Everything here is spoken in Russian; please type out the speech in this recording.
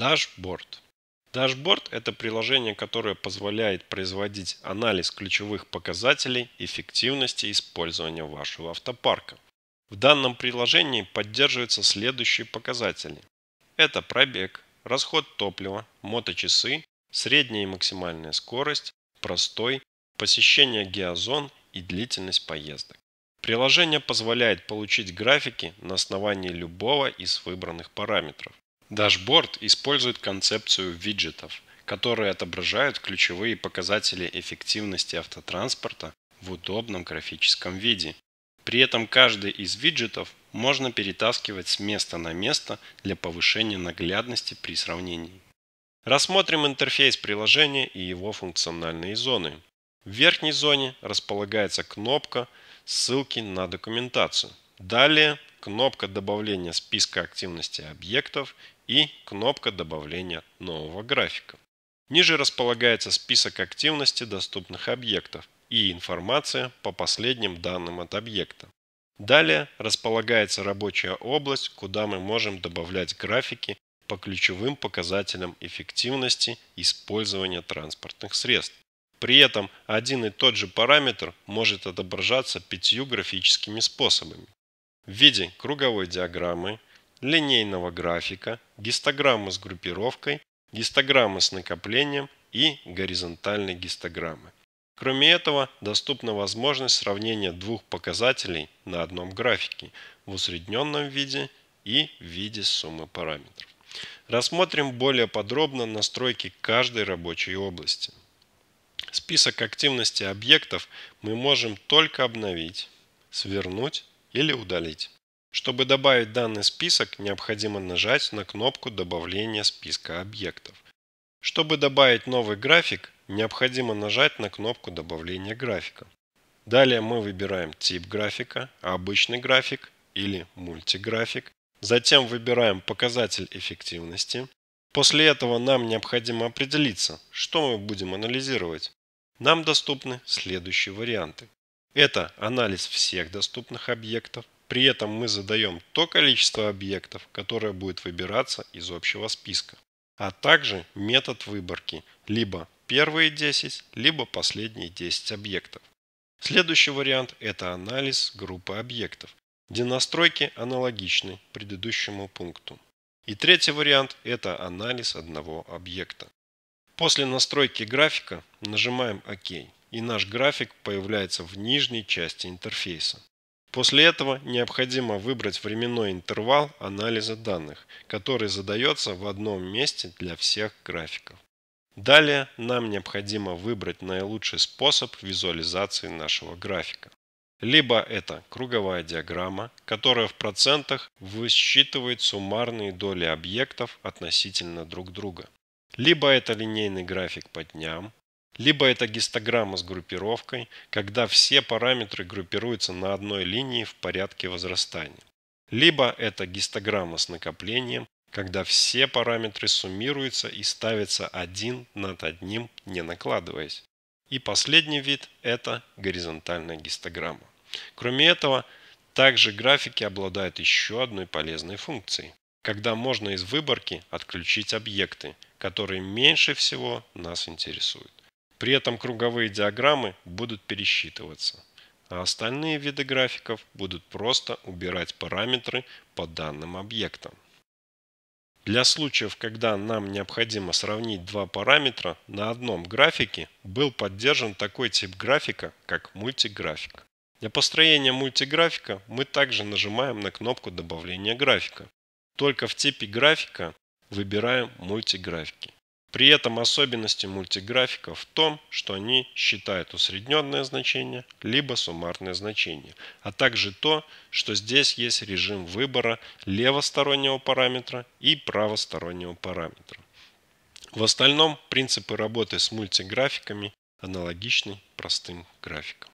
Дашборд. Дашборд – это приложение, которое позволяет производить анализ ключевых показателей эффективности использования вашего автопарка. В данном приложении поддерживаются следующие показатели. Это пробег, расход топлива, моточасы, средняя и максимальная скорость, простой, посещение геозон и длительность поездок. Приложение позволяет получить графики на основании любого из выбранных параметров. Дашборд использует концепцию виджетов, которые отображают ключевые показатели эффективности автотранспорта в удобном графическом виде. При этом каждый из виджетов можно перетаскивать с места на место для повышения наглядности при сравнении. Рассмотрим интерфейс приложения и его функциональные зоны. В верхней зоне располагается кнопка ссылки на документацию. Далее кнопка добавления списка активности объектов и кнопка добавления нового графика. Ниже располагается список активности доступных объектов и информация по последним данным от объекта. Далее располагается рабочая область, куда мы можем добавлять графики по ключевым показателям эффективности использования транспортных средств. При этом один и тот же параметр может отображаться пятью графическими способами в виде круговой диаграммы, линейного графика, гистограммы с группировкой, гистограммы с накоплением и горизонтальной гистограммы. Кроме этого, доступна возможность сравнения двух показателей на одном графике в усредненном виде и в виде суммы параметров. Рассмотрим более подробно настройки каждой рабочей области. Список активности объектов мы можем только обновить, свернуть или удалить. Чтобы добавить данный список, необходимо нажать на кнопку добавления списка объектов. Чтобы добавить новый график, необходимо нажать на кнопку добавления графика. Далее мы выбираем тип графика, обычный график или мультиграфик. Затем выбираем показатель эффективности. После этого нам необходимо определиться, что мы будем анализировать. Нам доступны следующие варианты. Это анализ всех доступных объектов. При этом мы задаем то количество объектов, которое будет выбираться из общего списка, а также метод выборки, либо первые 10, либо последние 10 объектов. Следующий вариант – это анализ группы объектов, где настройки аналогичны предыдущему пункту. И третий вариант – это анализ одного объекта. После настройки графика нажимаем «Ок» и наш график появляется в нижней части интерфейса. После этого необходимо выбрать временной интервал анализа данных, который задается в одном месте для всех графиков. Далее нам необходимо выбрать наилучший способ визуализации нашего графика. Либо это круговая диаграмма, которая в процентах высчитывает суммарные доли объектов относительно друг друга. Либо это линейный график по дням, либо это гистограмма с группировкой, когда все параметры группируются на одной линии в порядке возрастания. Либо это гистограмма с накоплением, когда все параметры суммируются и ставятся один над одним, не накладываясь. И последний вид – это горизонтальная гистограмма. Кроме этого, также графики обладают еще одной полезной функцией, когда можно из выборки отключить объекты, которые меньше всего нас интересуют. При этом круговые диаграммы будут пересчитываться, а остальные виды графиков будут просто убирать параметры по данным объектам. Для случаев, когда нам необходимо сравнить два параметра на одном графике, был поддержан такой тип графика, как мультиграфик. Для построения мультиграфика мы также нажимаем на кнопку добавления графика. Только в типе графика выбираем мультиграфики. При этом особенности мультиграфиков в том, что они считают усредненное значение, либо суммарное значение, а также то, что здесь есть режим выбора левостороннего параметра и правостороннего параметра. В остальном принципы работы с мультиграфиками аналогичны простым графикам.